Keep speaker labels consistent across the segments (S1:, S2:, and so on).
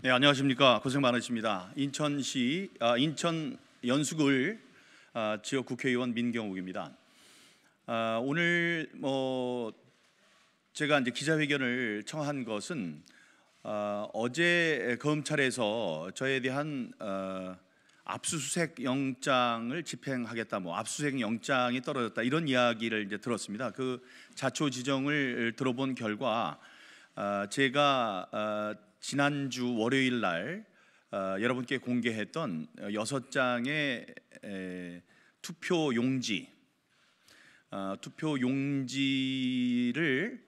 S1: 네, 안녕하십니까. 고생 많으십니다. 인천시 아, 인천 연수구을 아, 지역 국회의원 민경욱입니다. 아, 오늘 뭐 제가 이제 기자회견을 청한 것은 아, 어제 검찰에서 저에 대한 아, 압수수색 영장을 집행하겠다, 뭐 압수수색 영장이 떨어졌다 이런 이야기를 이제 들었습니다. 그 자초지정을 들어본 결과 아, 제가 아, 지난주 월요일 날 어, 여러분께 공개했던 어, 여섯 장의 투표 용지, 어, 투표 용지를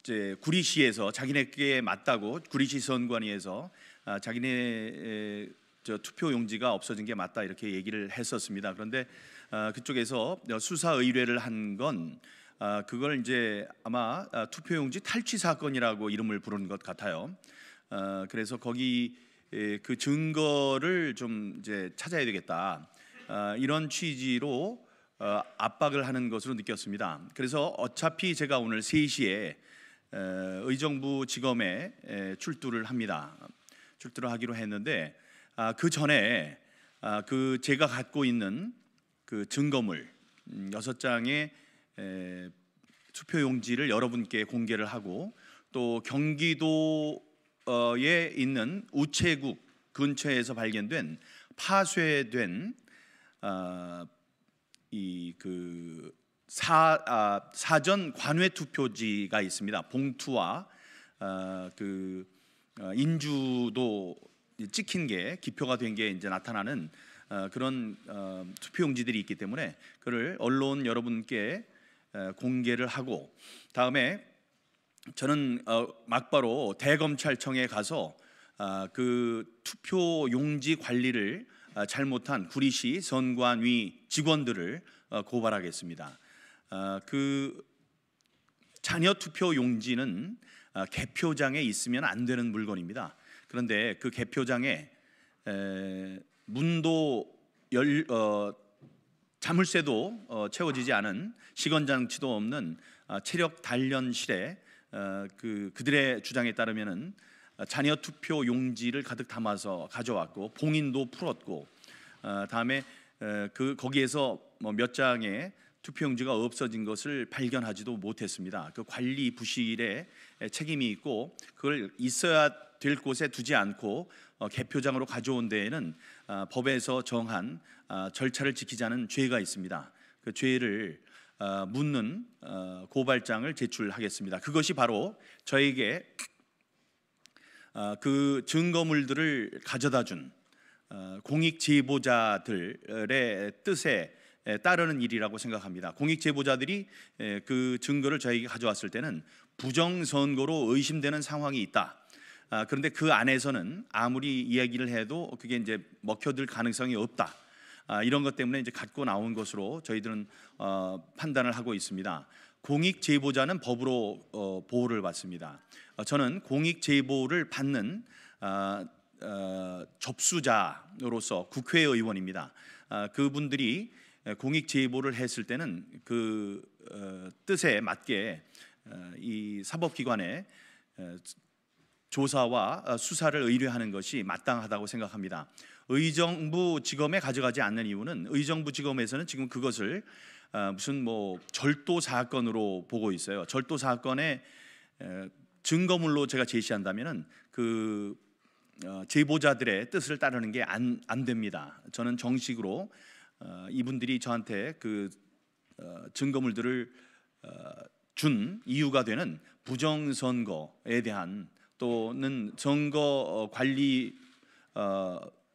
S1: 이제 구리시에서 자기네께 맞다고 구리시 선관위에서 아, 자기네 저 투표 용지가 없어진 게 맞다 이렇게 얘기를 했었습니다. 그런데 그쪽에서 수사 의뢰를 한건 아, 그걸 이제 아마 아, 투표용지 탈취 사건이라고 이름을 부르는것 같아요. 아, 그래서 거기 그 증거를 좀 이제 찾아야 되겠다 이런 취지로 어, 압박을 하는 것으로 느꼈습니다. 그래서 어차피 제가 오늘 3시에 의정부 지검에 출두를 합니다. 출두를 하기로 했는데 그 전에 그 제가 갖고 있는 그 증거물 음, 여섯 장의 에, 투표 용지를 여러분께 공개를 하고 또 경기도에 있는 우체국 근처에서 발견된 파쇄된 어, 아, 이그 아, 사전 관외 투표지가 있습니다. 봉투와 어, 그 아, 인주도 찍힌 게 기표가 된 게 이제 나타나는 어, 그런 투표용지들이 있기 때문에 그를 언론 여러분께 공개를 하고 다음에 저는 어, 막바로 대검찰청에 가서 아, 그 투표 용지 관리를 아, 잘못한 구리시 선관위 직원들을 어, 고발하겠습니다. 아, 그 자녀 투표 용지는 개표장에 있으면 안 되는 물건입니다. 그런데 그 개표장에 문도 열 어, 자물쇠도 어, 채워지지 않은 시건 장치도 없는 아, 체력 단련실에 어, 그 그들의 주장에 따르면은 어, 자녀 투표 용지를 가득 담아서 가져왔고 봉인도 풀었고 다음에 그 거기에서 뭐 몇 장의 투표용지가 없어진 것을 발견하지도 못했습니다. 그 관리 부실에 책임이 있고 그걸 있어야 될 곳에 두지 않고 개표장으로 가져온 데에는 아, 법에서 정한 어, 절차를 지키지 않은 죄가 있습니다. 그 죄를 어, 묻는 어, 고발장을 제출하겠습니다. 그것이 바로 저에게 그 증거물들을 가져다 준 공익 제보자들의 뜻에 따르는 일이라고 생각합니다. 공익 제보자들이 그 증거를 저에게 가져왔을 때는 부정 선거로 의심되는 상황이 있다. 아, 그런데 그 안에서는 아무리 이야기를 해도 그게 이제 먹혀들 가능성이 없다. 아, 이런 것 때문에 이제 갖고 나온 것으로 저희들은 어, 판단을 하고 있습니다. 공익 제보자는 법으로 어, 보호를 받습니다. 어, 저는 공익 제보를 받는 아, 접수자로서 국회의원입니다. 아, 그분들이 공익 제보를 했을 때는 그 뜻에 맞게 이 사법기관에 조사와 수사를 의뢰하는 것이 마땅하다고 생각합니다. 의정부 지검에 가져가지 않는 이유는 의정부 지검에서는 지금 그것을 어, 무슨 뭐 절도 사건으로 보고 있어요. 절도 사건의 증거물로 제가 제시한다면은 그 어, 제보자들의 뜻을 따르는 게 안 안 됩니다. 저는 정식으로 어, 이분들이 저한테 그 증거물들을 준 이유가 되는 부정선거에 대한 또는 선거 관리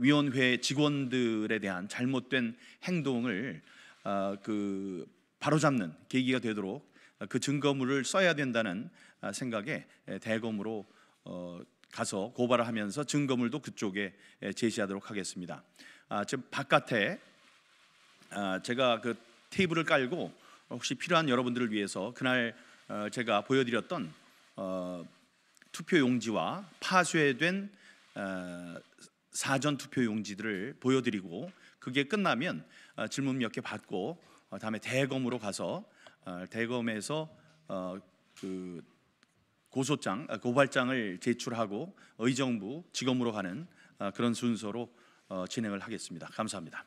S1: 위원회 직원들에 대한 잘못된 행동을 어, 그 바로잡는 계기가 되도록 어, 그 증거물을 써야 된다는 어, 생각에 대검으로 어, 가서 고발을 하면서 증거물도 그쪽에 제시하도록 하겠습니다. 아, 지금 바깥에 아, 제가 그 테이블을 깔고 혹시 필요한 여러분들을 위해서 그날 어, 제가 보여드렸던 어, 투표 용지와 파쇄된 어, 사전 투표 용지들을 보여드리고 그게 끝나면 어, 질문 몇 개 받고 어, 다음에 대검으로 가서 어, 대검에서 그 고소장 아, 고발장을 제출하고 의정부 직검으로 가는 그런 순서로 진행을 하겠습니다. 감사합니다.